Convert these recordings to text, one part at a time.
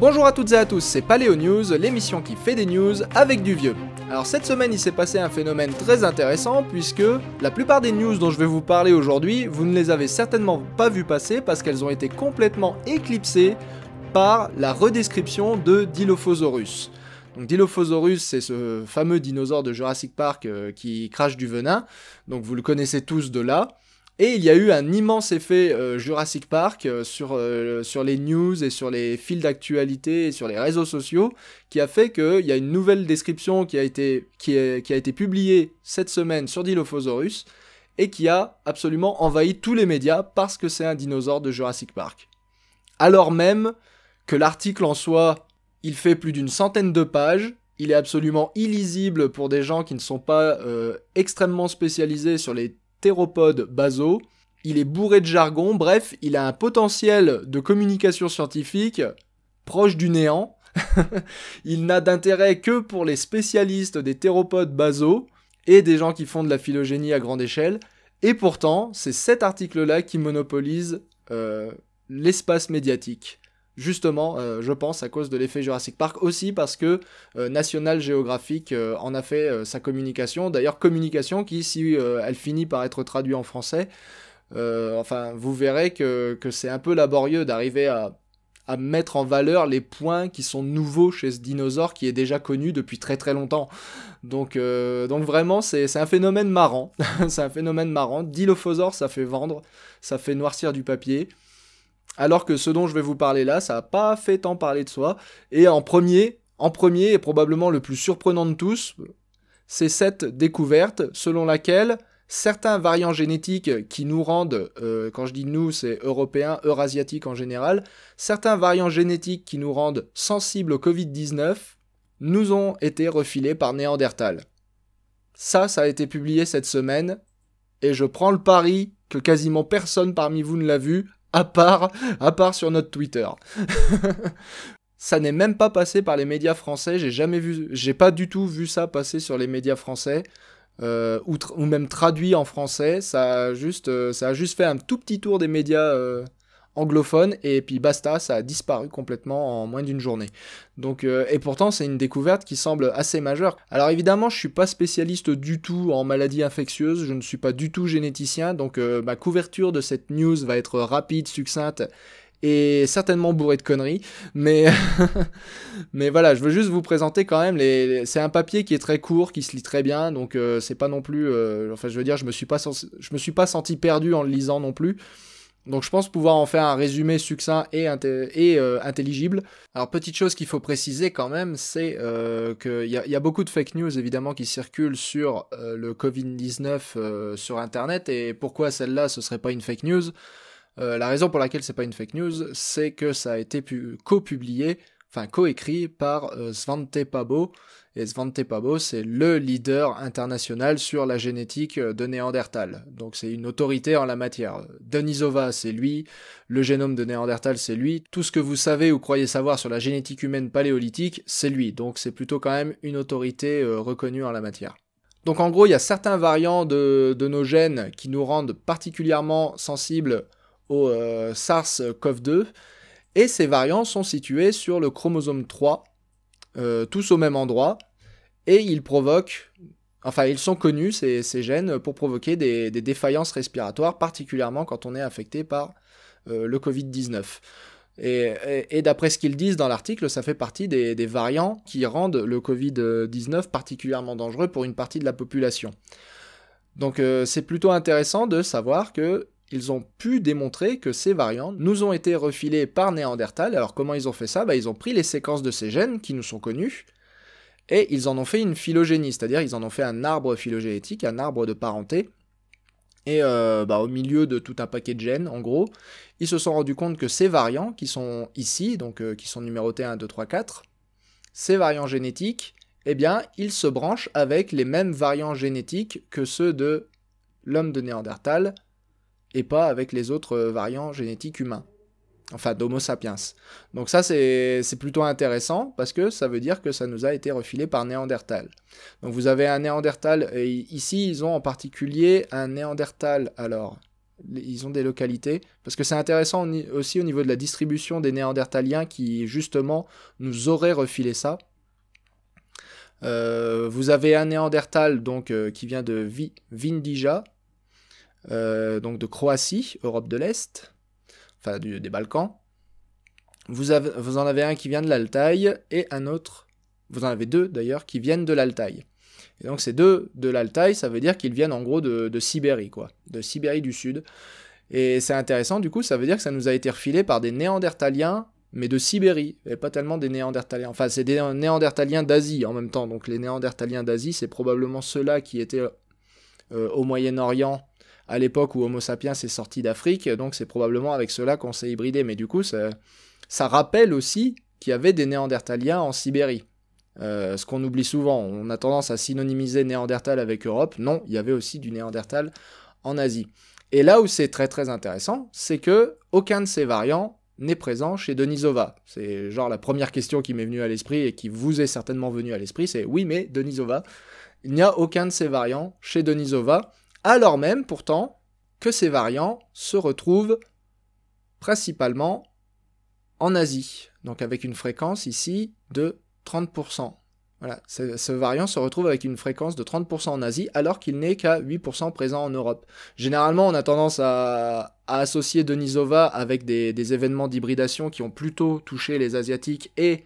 Bonjour à toutes et à tous, c'est Paléo News, l'émission qui fait des news avec du vieux. Alors cette semaine il s'est passé un phénomène très intéressant puisque la plupart des news dont je vais vous parler aujourd'hui, vous ne les avez certainement pas vues passer parce qu'elles ont été complètement éclipsées par la redescription de Dilophosaurus. Donc Dilophosaurus, c'est ce fameux dinosaure de Jurassic Park euh, qui crache du venin, donc vous le connaissez tous de là. Et il y a eu un immense effet euh, Jurassic Park euh, sur, euh, sur les news et sur les fils d'actualité et sur les réseaux sociaux qui a fait qu'il y a une nouvelle description qui a été, qui a été publiée cette semaine sur Dilophosaurus et qui a absolument envahi tous les médias parce que c'est un dinosaure de Jurassic Park. Alors même que l'article en soi, il fait plus d'une centaine de pages, il est absolument illisible pour des gens qui ne sont pas extrêmement spécialisés sur les théropode basaux. Il est bourré de jargon, bref, il a un potentiel de communication scientifique proche du néant. il n'a d'intérêt que pour les spécialistes des théropodes basaux et des gens qui font de la phylogénie à grande échelle. Et pourtant, c'est cet article-là qui monopolise euh, l'espace médiatique justement, euh, je pense, à cause de l'effet Jurassic Park, aussi parce que euh, National Geographic euh, en a fait sa communication, d'ailleurs communication qui, si elle finit par être traduite en français, enfin, vous verrez que, c'est un peu laborieux d'arriver à, mettre en valeur les points qui sont nouveaux chez ce dinosaure qui est déjà connu depuis très très longtemps. Donc, donc vraiment, c'est un phénomène marrant. c'est un phénomène marrant. Dilophosaure, ça fait vendre, ça fait noircir du papier. Alors que ce dont je vais vous parler là, ça n'a pas fait tant parler de soi. Et en premier, en premier et probablement le plus surprenant de tous, c'est cette découverte selon laquelle certains variants génétiques qui nous rendent, euh, quand je dis nous, c'est européens, eurasiatiques en général, certains variants génétiques qui nous rendent sensibles au Covid-19 nous ont été refilés par Néandertal. Ça, ça a été publié cette semaine, et je prends le pari que quasiment personne parmi vous ne l'a vu, à part, à part sur notre Twitter. ça n'est même pas passé par les médias français. J'ai jamais vu, j'ai pas du tout vu ça passer sur les médias français. Euh, ou, même traduit en français, ça a, juste, euh, ça a juste fait un tout petit tour des médias, euh, anglophone et puis basta, ça a disparu complètement en moins d'une journée. Donc euh, et pourtant c'est une découverte qui semble assez majeure. Alors évidemment je ne suis pas spécialiste du tout en maladies infectieuses, je ne suis pas du tout généticien, donc euh, ma couverture de cette news va être rapide, succincte et certainement bourrée de conneries, mais mais voilà, je veux juste vous présenter quand même les, c'est un papier qui est très court, qui se lit très bien, donc euh, c'est pas non plus, enfin je veux dire, je me suis pas je me suis pas senti perdu en le lisant non plus. Donc je pense pouvoir en faire un résumé succinct et, euh, intelligible. Alors petite chose qu'il faut préciser quand même, c'est euh, qu'il y, a beaucoup de fake news évidemment qui circulent sur euh, le Covid-19 sur Internet et pourquoi celle-là ce serait pas une fake news La raison pour laquelle c'est pas une fake news, c'est que ça a été co-publié, enfin co-écrit par Svante Pabo, et Svante Pabo, c'est le leader international sur la génétique de Néandertal. Donc c'est une autorité en la matière. Denisova, c'est lui. Le génome de Néandertal, c'est lui. Tout ce que vous savez ou croyez savoir sur la génétique humaine paléolithique, c'est lui. Donc c'est plutôt quand même une autorité euh, reconnue en la matière. Donc en gros, il y a certains variants de, nos gènes qui nous rendent particulièrement sensibles au euh, SARS-CoV-2. Et ces variants sont situés sur le chromosome 3, euh, tous au même endroit, et ils provoquent, enfin ils sont connus, ces, gènes, pour provoquer des, défaillances respiratoires, particulièrement quand on est affecté par euh, le Covid-19. Et, d'après ce qu'ils disent dans l'article, ça fait partie des, variants qui rendent le Covid-19 particulièrement dangereux pour une partie de la population. Donc euh, c'est plutôt intéressant de savoir que ils ont pu démontrer que ces variants nous ont été refilés par Néandertal. Alors comment ils ont fait ça bah, Ils ont pris les séquences de ces gènes qui nous sont connus, et ils en ont fait une phylogénie, c'est-à-dire ils en ont fait un arbre phylogénétique, un arbre de parenté. Et euh, bah, au milieu de tout un paquet de gènes, en gros, ils se sont rendus compte que ces variants qui sont ici, donc euh, qui sont numérotés 1, 2, 3, 4, ces variants génétiques, eh bien, ils se branchent avec les mêmes variants génétiques que ceux de l'homme de Néandertal, et pas avec les autres euh, variants génétiques humains. Enfin, d'Homo sapiens. Donc ça, c'est plutôt intéressant parce que ça veut dire que ça nous a été refilé par Néandertal. Donc vous avez un Néandertal, et ici ils ont en particulier un Néandertal, alors ils ont des localités, parce que c'est intéressant aussi au niveau de la distribution des Néandertaliens qui justement nous auraient refilé ça. Euh, vous avez un Néandertal donc euh, qui vient de Vindija, euh, donc de Croatie, Europe de l'Est, enfin des Balkans. Vous, avez, vous, en avez un qui vient de l'Altaï et un autre, vous en avez deux d'ailleurs, qui viennent de l'Altaï. Et donc ces deux de l'Altaï, ça veut dire qu'ils viennent en gros de, Sibérie, quoi, de Sibérie du Sud. Et c'est intéressant, du coup, ça veut dire que ça nous a été refilé par des Néandertaliens, mais de Sibérie, et pas tellement des Néandertaliens. Enfin, c'est des Néandertaliens d'Asie en même temps. Donc les Néandertaliens d'Asie, c'est probablement ceux-là qui étaient euh, au Moyen-Orient à l'époque où Homo sapiens est sorti d'Afrique, donc c'est probablement avec cela qu'on s'est hybridé. Mais du coup, ça, rappelle aussi qu'il y avait des Néandertaliens en Sibérie. Euh, ce qu'on oublie souvent, on a tendance à synonymiser Néandertal avec Europe. Non, il y avait aussi du Néandertal en Asie. Et là où c'est très très intéressant, c'est que aucun de ces variants n'est présent chez Denisova. C'est genre la première question qui m'est venue à l'esprit et qui vous est certainement venue à l'esprit, c'est oui mais Denisova, il n'y a aucun de ces variants chez Denisova alors même pourtant que ces variants se retrouvent principalement en Asie, donc avec une fréquence ici de 30%. Voilà, ce, variant se retrouve avec une fréquence de 30% en Asie, alors qu'il n'est qu'à 8% présent en Europe. Généralement, on a tendance à, associer Denisova avec des, événements d'hybridation qui ont plutôt touché les Asiatiques et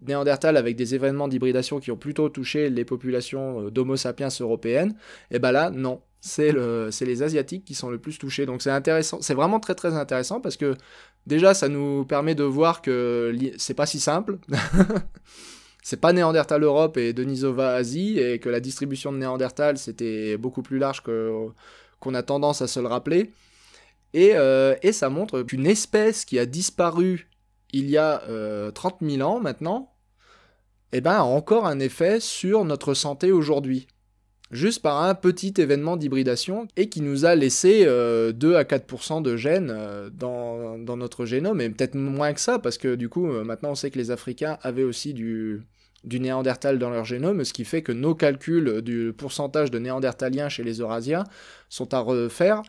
Néandertal avec des événements d'hybridation qui ont plutôt touché les populations euh, d'Homo sapiens européennes. Et eh ben là, non c'est les Asiatiques qui sont le plus touchés. Donc c'est intéressant, c'est vraiment très très intéressant parce que déjà ça nous permet de voir que c'est pas si simple. c'est pas Néandertal Europe et Denisova Asie et que la distribution de Néandertal c'était beaucoup plus large qu'on a tendance à se le rappeler. Euh, et, ça montre qu'une espèce qui a disparu il y a 30 euh, 000 ans maintenant, eh ben, a encore un effet sur notre santé aujourd'hui juste par un petit événement d'hybridation et qui nous a laissé 2 euh, à 4% de gènes euh, dans, notre génome, et peut-être moins que ça, parce que du coup, euh, maintenant on sait que les Africains avaient aussi du, néandertal dans leur génome, ce qui fait que nos calculs du pourcentage de néandertaliens chez les Eurasiens sont à refaire,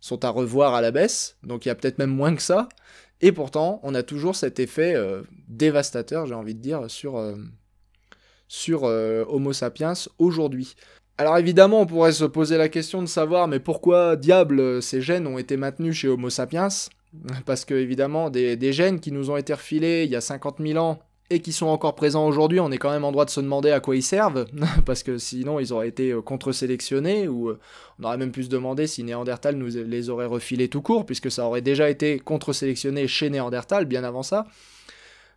sont à revoir à la baisse, donc il y a peut-être même moins que ça, et pourtant on a toujours cet effet dévastateur, j'ai envie de dire, sur, Homo sapiens aujourd'hui. Alors évidemment, on pourrait se poser la question de savoir, mais pourquoi diable euh, ces gènes ont été maintenus chez Homo sapiens Parce que évidemment, des, des, gènes qui nous ont été refilés il y a 50 000 ans et qui sont encore présents aujourd'hui, on est quand même en droit de se demander à quoi ils servent, parce que sinon ils auraient été euh, contre-sélectionnés, ou euh, on aurait même pu se demander si Néandertal nous les aurait refilés tout court, puisque ça aurait déjà été contre-sélectionné chez Néandertal bien avant ça.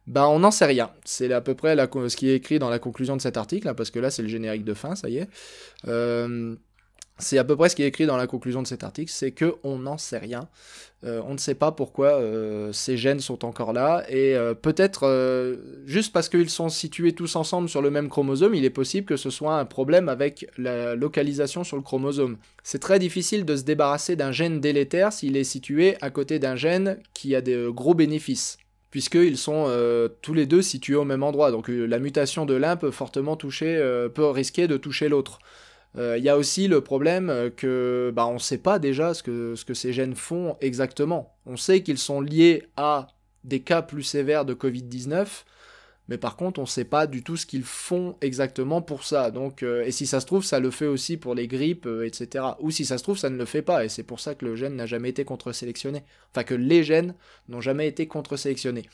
Bah on n'en sait rien. C'est à peu près ce qui est écrit dans la conclusion de cet article, hein, parce que là c'est le générique de fin, ça y est. Euh, c'est à peu près ce qui est écrit dans la conclusion de cet article, c'est que on n'en sait rien. Euh, on ne sait pas pourquoi euh, ces gènes sont encore là et peut-être juste parce qu'ils sont situés tous ensemble sur le même chromosome, il est possible que ce soit un problème avec la localisation sur le chromosome. C'est très difficile de se débarrasser d'un gène délétère s'il est situé à côté d'un gène qui a de gros bénéfices puisqu'ils sont euh, tous les deux situés au même endroit. Donc euh, la mutation de l'un peut fortement toucher, euh, peut risquer de toucher l'autre. Il y a aussi le problème que bah, on ne sait pas déjà ce que, ce que ces gènes font exactement. On sait qu'ils sont liés à des cas plus sévères de Covid-19, mais par contre, on ne sait pas du tout ce qu'ils font exactement pour ça. Donc, euh, et si ça se trouve, ça le fait aussi pour les grippes, euh, etc. Ou si ça se trouve, ça ne le fait pas, et c'est pour ça que le gène n'a jamais été contre-sélectionné. Enfin, que les gènes n'ont jamais été contre-sélectionnés.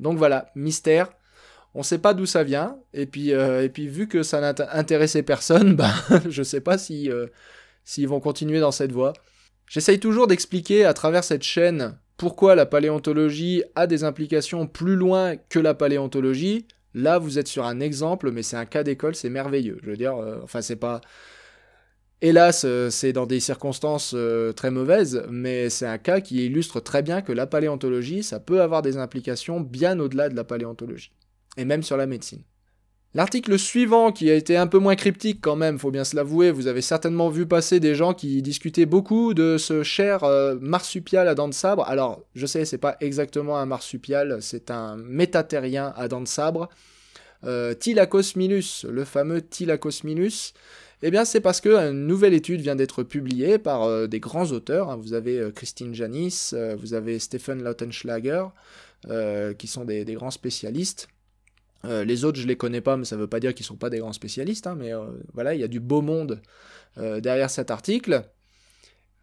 Donc voilà, mystère. On ne sait pas d'où ça vient, et puis, euh, et puis vu que ça n'a intéressé personne, bah, je ne sais pas si, s'ils vont continuer dans cette voie. J'essaye toujours d'expliquer à travers cette chaîne pourquoi la paléontologie a des implications plus loin que la paléontologie, là vous êtes sur un exemple, mais c'est un cas d'école, c'est merveilleux. Je veux dire, euh, enfin c'est pas... Hélas, euh, c'est dans des circonstances euh, très mauvaises, mais c'est un cas qui illustre très bien que la paléontologie, ça peut avoir des implications bien au-delà de la paléontologie, et même sur la médecine. L'article suivant, qui a été un peu moins cryptique quand même, faut bien se l'avouer, vous avez certainement vu passer des gens qui discutaient beaucoup de ce cher euh, marsupial à dents de sabre. Alors, je sais, c'est pas exactement un marsupial, c'est un métatérien à dents de sabre. Euh, le fameux Minus. Eh bien, c'est parce qu'une nouvelle étude vient d'être publiée par euh, des grands auteurs. Hein. Vous avez euh, Christine Janis, vous avez Stephen Lautenschlager, qui sont des grands spécialistes euh, les autres, je les connais pas, mais ça veut pas dire qu'ils sont pas des grands spécialistes. Hein, mais euh, voilà, il y a du beau monde euh, derrière cet article.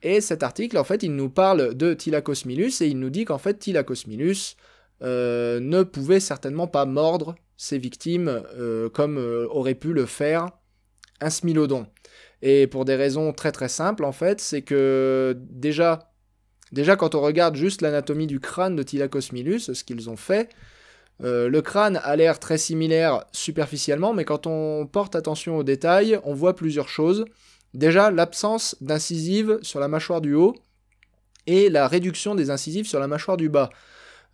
Et cet article, en fait, il nous parle de Tilacosmilus et il nous dit qu'en fait, Tilacosmilus ne pouvait certainement pas mordre ses victimes comme aurait pu le faire un smilodon. Et pour des raisons très très simples, en fait, c'est que déjà, déjà quand on regarde juste l'anatomie du crâne de Tilacosmilus, ce qu'ils ont fait, euh, le crâne a l'air très similaire superficiellement, mais quand on porte attention aux détails, on voit plusieurs choses. Déjà, l'absence d'incisives sur la mâchoire du haut et la réduction des incisives sur la mâchoire du bas.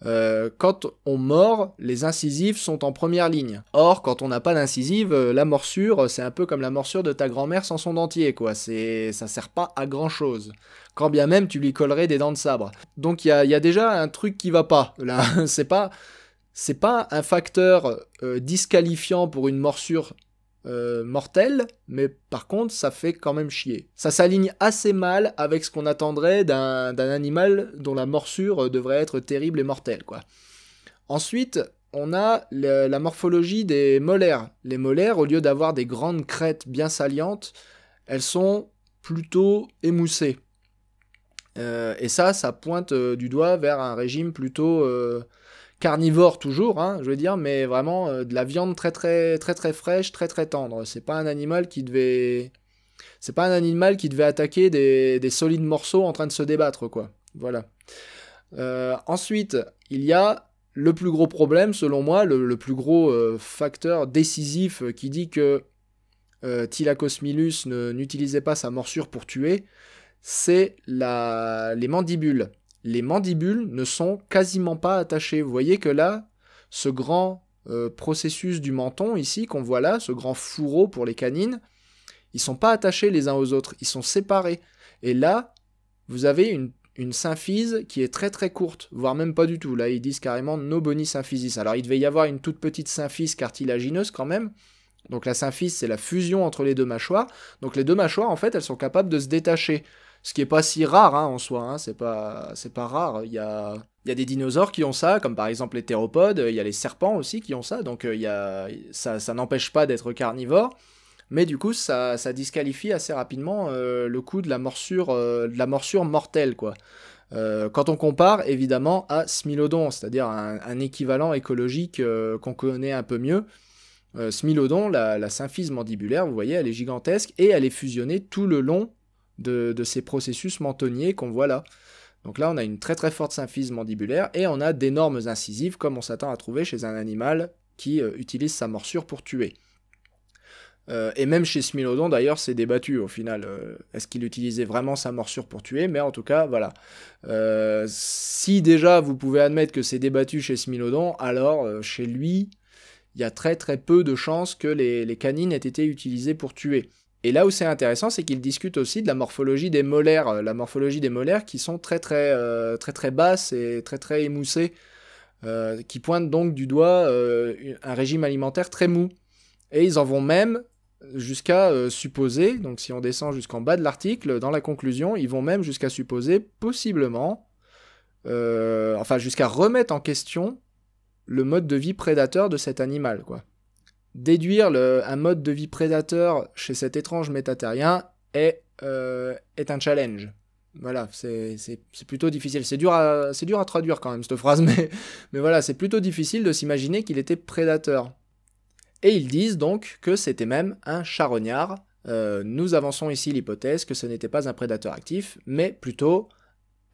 Euh, quand on mord, les incisives sont en première ligne. Or, quand on n'a pas d'incisive, euh, la morsure, c'est un peu comme la morsure de ta grand-mère sans son dentier, quoi. C'est, ça sert pas à grand chose. Quand bien même tu lui collerais des dents de sabre. Donc il y, y a, déjà un truc qui va pas. Là, c'est pas, c'est pas un facteur euh, disqualifiant pour une morsure euh, mortelle, mais par contre, ça fait quand même chier. Ça s'aligne assez mal avec ce qu'on attendrait d'un animal dont la morsure euh, devrait être terrible et mortelle, quoi. Ensuite, on a la morphologie des molaires. Les molaires, au lieu d'avoir des grandes crêtes bien saliantes, elles sont plutôt émoussées. et ça, ça pointe du doigt vers un régime plutôt carnivore toujours, hein, je veux dire, mais vraiment euh, de la viande très très très très fraîche, très très tendre. C'est pas un animal qui devait, c'est pas un animal qui devait attaquer des, solides morceaux en train de se débattre, quoi. Voilà. Euh, ensuite, il y a le plus gros problème, selon moi, le, plus gros euh, facteur décisif qui dit que Thylacosmilus n'utilisait pas sa morsure pour tuer, c'est la... les mandibules les mandibules ne sont quasiment pas attachées. Vous voyez que là, ce grand euh, processus du menton ici qu'on voit là, ce grand fourreau pour les canines, ils sont pas attachés les uns aux autres, ils sont séparés. Et là, vous avez une, une symphyse qui est très très courte, voire même pas du tout. Là, ils disent carrément no boni symphysis. Alors, il devait y avoir une toute petite symphyse cartilagineuse quand même. Donc la symphyse, c'est la fusion entre les deux mâchoires. Donc les deux mâchoires, en fait, elles sont capables de se détacher. Ce qui n'est pas si rare hein, en soi, hein, c'est pas, pas rare. Il y a, des dinosaures qui ont ça, comme par exemple les théropodes, il y a les serpents aussi qui ont ça, donc euh, ça, n'empêche pas d'être carnivore. Mais du coup, ça, ça disqualifie assez rapidement euh, le coup de la morsure, euh, la morsure mortelle, quoi. quand on compare évidemment à Smilodon, c'est-à-dire un, équivalent écologique qu'on connaît un peu mieux. Smilodon, la, la symphyse mandibulaire, vous voyez, elle est gigantesque et elle est fusionnée tout le long de, ces processus mentonniers qu'on voit là. Donc là, on a une très très forte symphyse mandibulaire et on a d'énormes incisives comme on s'attend à trouver chez un animal qui euh, utilise sa morsure pour tuer. Euh, et même chez Smilodon, d'ailleurs, c'est débattu au final. Euh, est-ce qu'il utilisait vraiment sa morsure pour tuer Mais en tout cas, voilà. si déjà vous pouvez admettre que c'est débattu chez Smilodon, alors chez lui, il y a très très peu de chances que les canines aient été utilisées pour tuer. Et là où c'est intéressant, c'est qu'ils discutent aussi de la morphologie des molaires, euh, la morphologie des molaires qui sont très très euh, très très basses et très très émoussées, euh, qui pointent donc du doigt un régime alimentaire très mou. Et ils en vont même jusqu'à supposer, donc si on descend jusqu'en bas de l'article, dans la conclusion, ils vont même jusqu'à supposer possiblement, enfin jusqu'à remettre en question le mode de vie prédateur de cet animal, quoi. Déduire un mode de vie prédateur chez cet étrange métatérien est, euh, est un challenge. Voilà, c'est plutôt difficile. C'est dur, à, dur à traduire quand même cette phrase, mais, mais voilà, c'est plutôt difficile de s'imaginer qu'il était prédateur. Et ils disent donc que c'était même un charognard. Euh, nous avançons ici l'hypothèse que ce n'était pas un prédateur actif, mais plutôt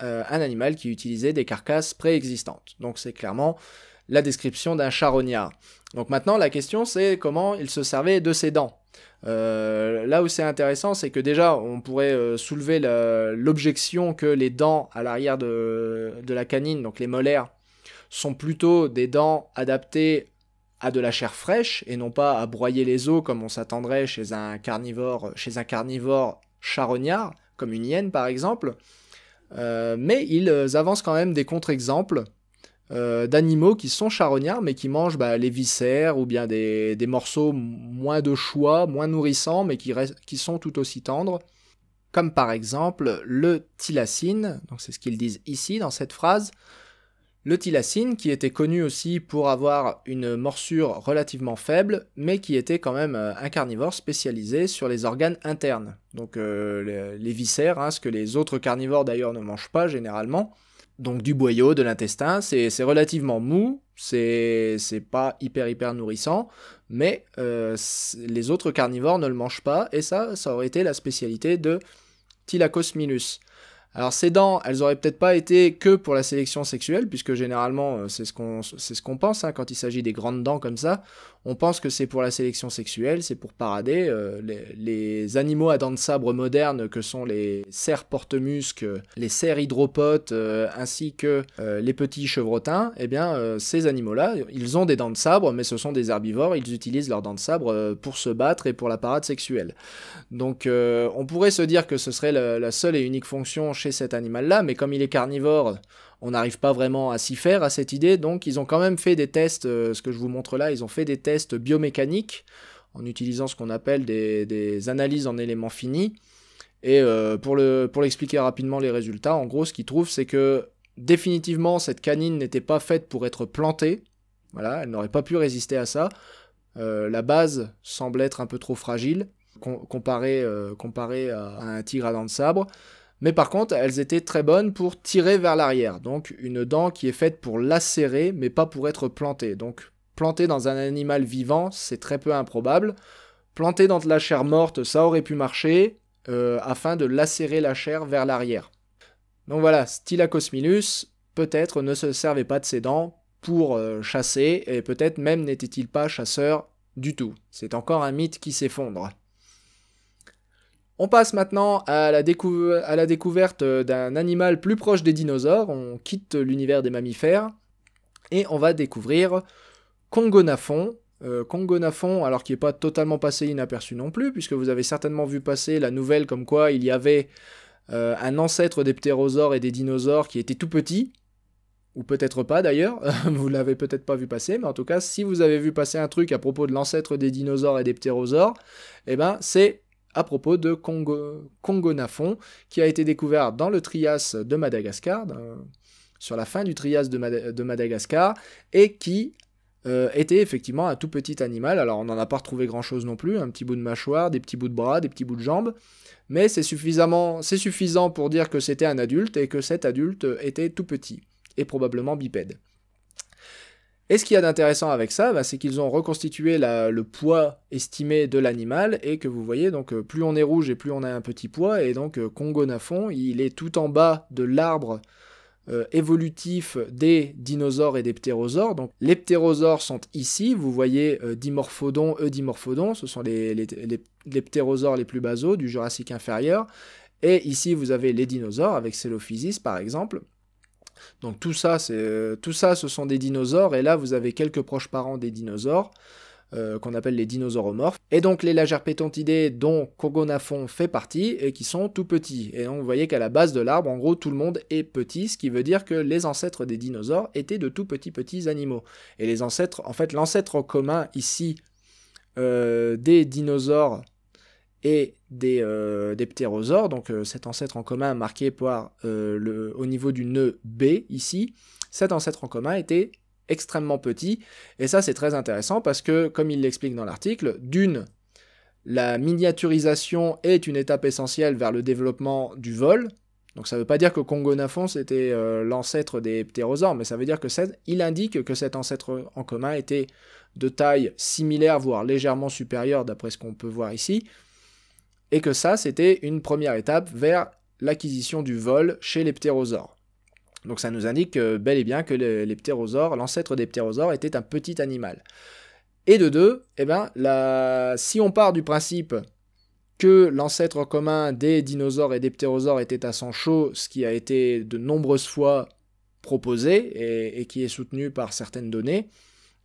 euh, un animal qui utilisait des carcasses préexistantes. Donc c'est clairement la description d'un charognard. Donc maintenant, la question c'est comment il se servait de ses dents. Euh, là où c'est intéressant, c'est que déjà, on pourrait euh, soulever l'objection que les dents à l'arrière de, la canine, donc les molaires, sont plutôt des dents adaptées à de la chair fraîche et non pas à broyer les os comme on s'attendrait chez un carnivore, chez un carnivore charognard, comme une hyène par exemple. Euh, mais ils avancent quand même des contre-exemples euh, d'animaux qui sont charognards mais qui mangent bah, les viscères ou bien des, morceaux moins de choix, moins nourrissants mais qui, sont tout aussi tendres, comme par exemple le thylacine, donc c'est ce qu'ils disent ici dans cette phrase. Le thylacine qui était connu aussi pour avoir une morsure relativement faible mais qui était quand même euh, un carnivore spécialisé sur les organes internes, donc euh, les, viscères, hein, ce que les autres carnivores d'ailleurs ne mangent pas généralement donc du boyau, de l'intestin. C'est relativement mou, c'est pas hyper hyper nourrissant, mais euh, les autres carnivores ne le mangent pas, et ça, ça aurait été la spécialité de minus. Alors ces dents, elles auraient peut-être pas été que pour la sélection sexuelle, puisque généralement euh, c'est ce qu'on ce pense hein, quand il s'agit des grandes dents comme ça. On pense que c'est pour la sélection sexuelle, c'est pour parader. Euh, les, animaux à dents de sabre modernes que sont les cerfs porte-musques, les cerfs hydropotes, euh, ainsi que euh, les petits chevrotins, eh bien, ces animaux-là, ils ont des dents de sabre, mais ce sont des herbivores, ils utilisent leurs dents de sabre pour se battre et pour la parade sexuelle. Donc, on pourrait se dire que ce serait la seule et unique fonction chez cet animal-là, mais comme il est carnivore, on n'arrive pas vraiment à s'y faire à cette idée. Donc ils ont quand même fait des tests, euh, ce que je vous montre là, ils ont fait des tests biomécaniques en utilisant ce qu'on appelle des, analyses en éléments finis. Et euh, pour l'expliquer le, pour rapidement les résultats, en gros ce qu'ils trouvent c'est que définitivement cette canine n'était pas faite pour être plantée. Voilà, elle n'aurait pas pu résister à ça. Euh, la base semble être un peu trop fragile comparée comparé à un tigre à dents de sabre. Mais par contre, elles étaient très bonnes pour tirer vers l'arrière. Donc une dent qui est faite pour lacérer, mais pas pour être plantée. Donc plantée dans un animal vivant, c'est très peu improbable. plantée dans de la chair morte, ça aurait pu marcher, euh, afin de lacérer la chair vers l'arrière. Donc voilà, Stylacosmilus, peut-être ne se servait pas de ses dents pour euh, chasser, et peut-être même n'était-il pas chasseur du tout. C'est encore un mythe qui s'effondre. On passe maintenant à la, découverte euh, d'un animal plus proche des dinosaures, on quitte l'univers des mammifères, et on va découvrir Congonaphon. Euh, Congonaphon, alors qui n'est pas totalement passé inaperçu non plus, puisque vous avez certainement vu passer la nouvelle comme quoi il y avait euh, un ancêtre des ptérosaures et des dinosaures qui était tout petit, ou peut-être pas d'ailleurs, vous l'avez peut-être pas vu passer, mais en tout cas, si vous avez vu passer un truc à propos de l'ancêtre des dinosaures et des ptérosaures, eh ben c'est à propos de Congo, Congonafon, qui a été découvert dans le Trias de Madagascar, euh, sur la fin du Trias de, Madagascar, et qui euh, était effectivement un tout petit animal. Alors on n'en a pas retrouvé grand-chose non plus, un petit bout de mâchoire, des petits bouts de bras, des petits bouts de jambes, mais c'est suffisamment, c'est suffisant pour dire que c'était un adulte et que cet adulte était tout petit, et probablement bipède. Et ce qu'il y a d'intéressant avec ça, bah, c'est qu'ils ont reconstitué le poids estimé de l'animal et que vous voyez, donc euh, plus on est rouge et plus on a un petit poids. Et donc Congo euh, il est tout en bas de l'arbre euh, évolutif des dinosaures et des ptérosaures. Donc les ptérosaures sont ici, vous voyez Dimorphodon, Eudimorphodon, ce sont les, les ptérosaures les plus basaux du Jurassique inférieur. Et ici, vous avez les dinosaures avec Célophysis par exemple. Donc tout ça, euh, tout ça, ce sont des dinosaures, et là vous avez quelques proches parents des dinosaures, euh, qu'on appelle les dinosauromorphes, et donc les lagerpétontidés dont Cogonaphon fait partie, et qui sont tout petits. Et donc vous voyez qu'à la base de l'arbre, en gros, tout le monde est petit, ce qui veut dire que les ancêtres des dinosaures étaient de tout petits petits animaux. Et les ancêtres, en fait, l'ancêtre commun ici euh, des dinosaures et euh, des, ptérosaures, donc euh, cet ancêtre en commun marqué par, euh, le, au niveau du nœud B ici, cet ancêtre en commun était extrêmement petit, et ça c'est très intéressant parce que, comme il l'explique dans l'article, d'une, la miniaturisation est une étape essentielle vers le développement du vol, donc ça ne veut pas dire que Congonaphon c'était l'ancêtre des ptérosaures, mais ça veut dire que il indique que cet ancêtre en commun était de taille similaire, voire légèrement supérieure d'après ce qu'on peut voir ici, et que ça, c'était une première étape vers l'acquisition du vol chez les ptérosaures. Donc ça nous indique euh, bel et bien que les, l'ancêtre des ptérosaures, était un petit animal. Et de deux, eh ben, si on part du principe que l'ancêtre commun des dinosaures et des ptérosaures était à sang chaud, ce qui a été de nombreuses fois proposé et, qui est soutenu par certaines données,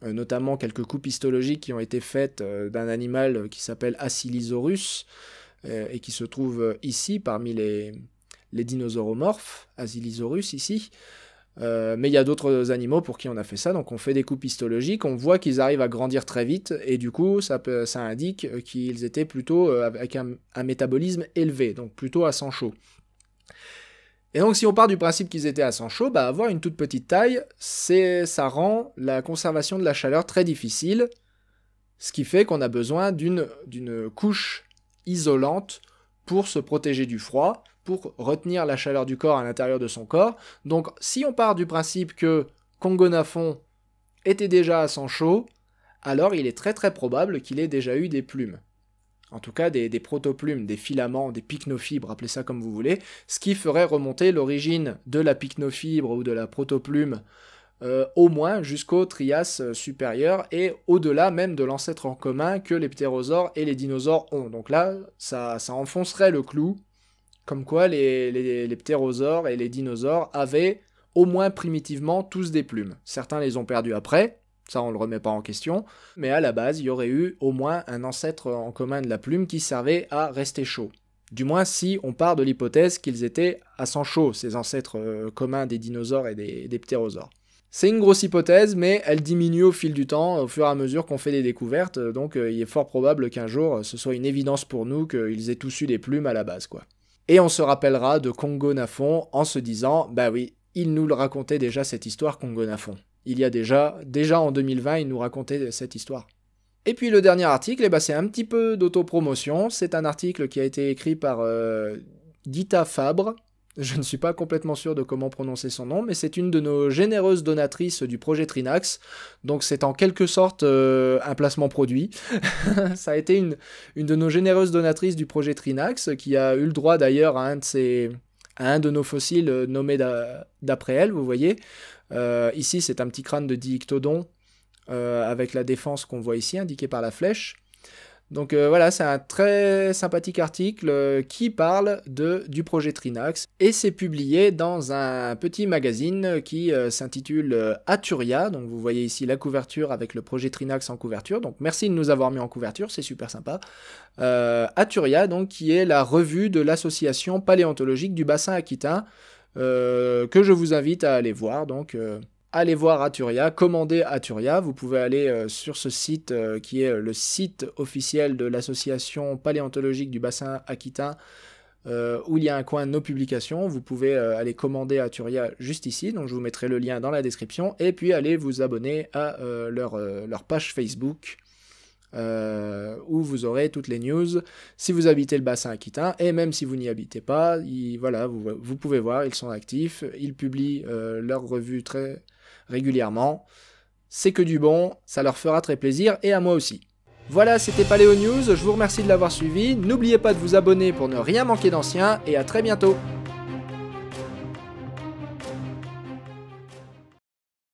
euh, notamment quelques coupes histologiques qui ont été faites euh, d'un animal qui s'appelle asilisaurus. Euh, et qui se trouve euh, ici parmi les, dinosauromorphes, Asilisaurus ici. Euh, mais il y a d'autres animaux pour qui on a fait ça, donc on fait des coupes histologiques, on voit qu'ils arrivent à grandir très vite, et du coup ça, indique qu'ils étaient plutôt avec un, métabolisme élevé, donc plutôt à sang chaud. Et donc si on part du principe qu'ils étaient à sang chaud, bah, avoir une toute petite taille, ça rend la conservation de la chaleur très difficile, ce qui fait qu'on a besoin d'une couche isolante pour se protéger du froid, pour retenir la chaleur du corps à l'intérieur de son corps. Donc si on part du principe que Congonafon était déjà à sang chaud, alors il est très très probable qu'il ait déjà eu des plumes. En tout cas, des, des protoplumes, des filaments, des pycnofibres, appelez ça comme vous voulez, ce qui ferait remonter l'origine de la pycnofibre ou de la protoplume euh, au moins jusqu'au Trias euh, supérieur et au-delà même de l'ancêtre en commun que les ptérosaures et les dinosaures ont. Donc là, ça, enfoncerait le clou, comme quoi les, ptérosaures et les dinosaures avaient au moins primitivement tous des plumes. Certains les ont perdus après, ça on le remet pas en question, mais à la base, il y aurait eu au moins un ancêtre en commun de la plume qui servait à rester chaud. Du moins si on part de l'hypothèse qu'ils étaient à sang chaud, ces ancêtres euh, communs des dinosaures et des ptérosaures. C'est une grosse hypothèse, mais elle diminue au fil du temps, au fur et à mesure qu'on fait des découvertes, donc euh, il est fort probable qu'un jour euh, ce soit une évidence pour nous qu'ils aient tous eu des plumes à la base, quoi. Et on se rappellera de Congo Nafon en se disant, bah oui, il nous le racontait déjà cette histoire Congo Nafon. Il y a déjà, déjà en 2020, il nous racontait cette histoire. Et puis le dernier article, eh ben, c'est un petit peu d'autopromotion. C'est un article qui a été écrit par euh, Dita Fabre, je ne suis pas complètement sûr de comment prononcer son nom, mais c'est une de nos généreuses donatrices du projet Trinax. Donc c'est en quelque sorte euh, un placement produit. ça a été une, de nos généreuses donatrices du projet Trinax, qui a eu le droit d'ailleurs à un de nos fossiles euh, nommé d'après elle, vous voyez. Euh, ici, c'est un petit crâne de Diictodon avec la défense qu'on voit ici indiquée par la flèche. Donc euh, voilà, c'est un très sympathique article euh, qui parle de, du projet Trinax et c'est publié dans un petit magazine qui euh, s'intitule Aturia. Donc vous voyez ici la couverture avec le projet Trinax en couverture. Donc merci de nous avoir mis en couverture, c'est super sympa. Aturia, donc qui est la revue de l'association paléontologique du bassin aquitain que je vous invite à aller voir. Donc allez voir Aturia, commandez Aturia. Vous pouvez aller euh, sur ce site euh, qui est euh, le site officiel de l'association paléontologique du bassin aquitain. où il y a un coin nos publications, vous pouvez aller commander Aturia juste ici, donc je vous mettrai le lien dans la description, et puis allez vous abonner à leur, page Facebook, où vous aurez toutes les news si vous habitez le bassin aquitain et même si vous n'y habitez pas, voilà, vous, pouvez voir, ils sont actifs, ils publient leurs leur revue très régulièrement. C'est que du bon, ça leur fera très plaisir et à moi aussi. Voilà, c'était Paléo News, je vous remercie de l'avoir suivi, n'oubliez pas de vous abonner pour ne rien manquer d'anciens et à très bientôt